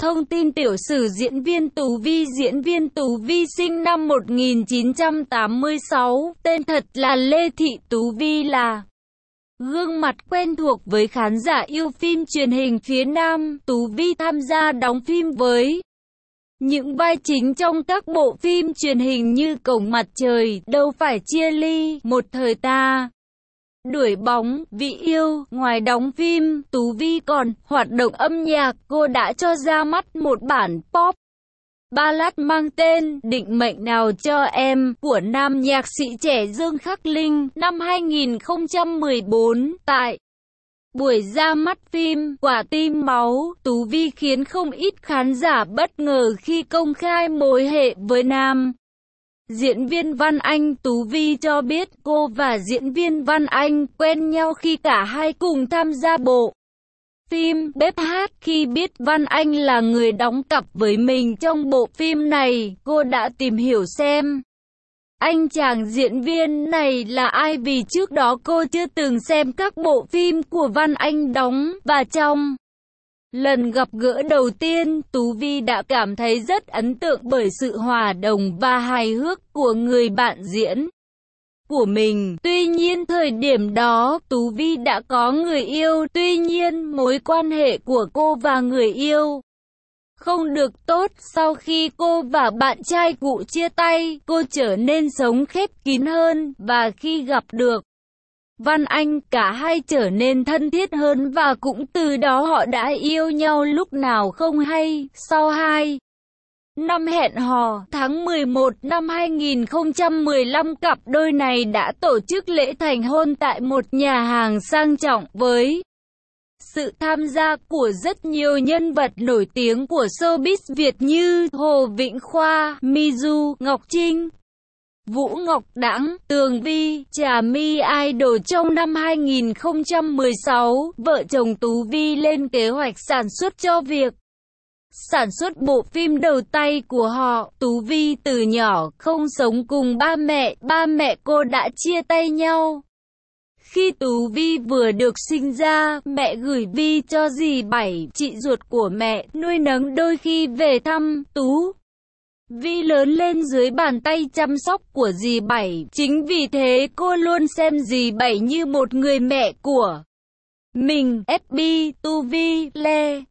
Thông tin tiểu sử diễn viên tú Vi Diễn viên tú Vi sinh năm 1986, tên thật là Lê Thị Tú Vi là Gương mặt quen thuộc với khán giả yêu phim truyền hình phía Nam, Tú Vi tham gia đóng phim với những vai chính trong các bộ phim truyền hình như Cổng Mặt Trời, Đâu Phải Chia Ly, Một Thời Ta, đuổi bóng, vị yêu, ngoài đóng phim, Tú Vi còn hoạt động âm nhạc, cô đã cho ra mắt một bản pop ballad mang tên Định mệnh nào cho em của nam nhạc sĩ trẻ Dương Khắc Linh năm 2014 tại Buổi ra mắt phim Quả tim máu, Tú Vi khiến không ít khán giả bất ngờ khi công khai mối hệ với nam Diễn viên Văn Anh Tú Vi cho biết cô và diễn viên Văn Anh quen nhau khi cả hai cùng tham gia bộ phim Bếp Hát. Khi biết Văn Anh là người đóng cặp với mình trong bộ phim này, cô đã tìm hiểu xem anh chàng diễn viên này là ai vì trước đó cô chưa từng xem các bộ phim của Văn Anh đóng và trong Lần gặp gỡ đầu tiên, Tú Vi đã cảm thấy rất ấn tượng bởi sự hòa đồng và hài hước của người bạn diễn của mình. Tuy nhiên thời điểm đó, Tú Vi đã có người yêu, tuy nhiên mối quan hệ của cô và người yêu không được tốt. Sau khi cô và bạn trai cũ chia tay, cô trở nên sống khép kín hơn, và khi gặp được Văn Anh cả hai trở nên thân thiết hơn và cũng từ đó họ đã yêu nhau lúc nào không hay. Sau hai năm hẹn hò, tháng 11 năm 2015 cặp đôi này đã tổ chức lễ thành hôn tại một nhà hàng sang trọng với sự tham gia của rất nhiều nhân vật nổi tiếng của showbiz Việt như Hồ Vĩnh Khoa, Mizu, Ngọc Trinh, Vũ Ngọc Đãng, Tường Vi, Trà Mi Idol trong năm 2016, vợ chồng Tú Vi lên kế hoạch sản xuất cho việc sản xuất bộ phim đầu tay của họ. Tú Vi từ nhỏ không sống cùng ba mẹ, ba mẹ cô đã chia tay nhau. Khi Tú Vi vừa được sinh ra, mẹ gửi Vi cho dì Bảy, chị ruột của mẹ, nuôi nấng đôi khi về thăm Tú. Vi lớn lên dưới bàn tay chăm sóc của dì Bảy, chính vì thế cô luôn xem dì Bảy như một người mẹ của mình. FB, Tu Vi, lê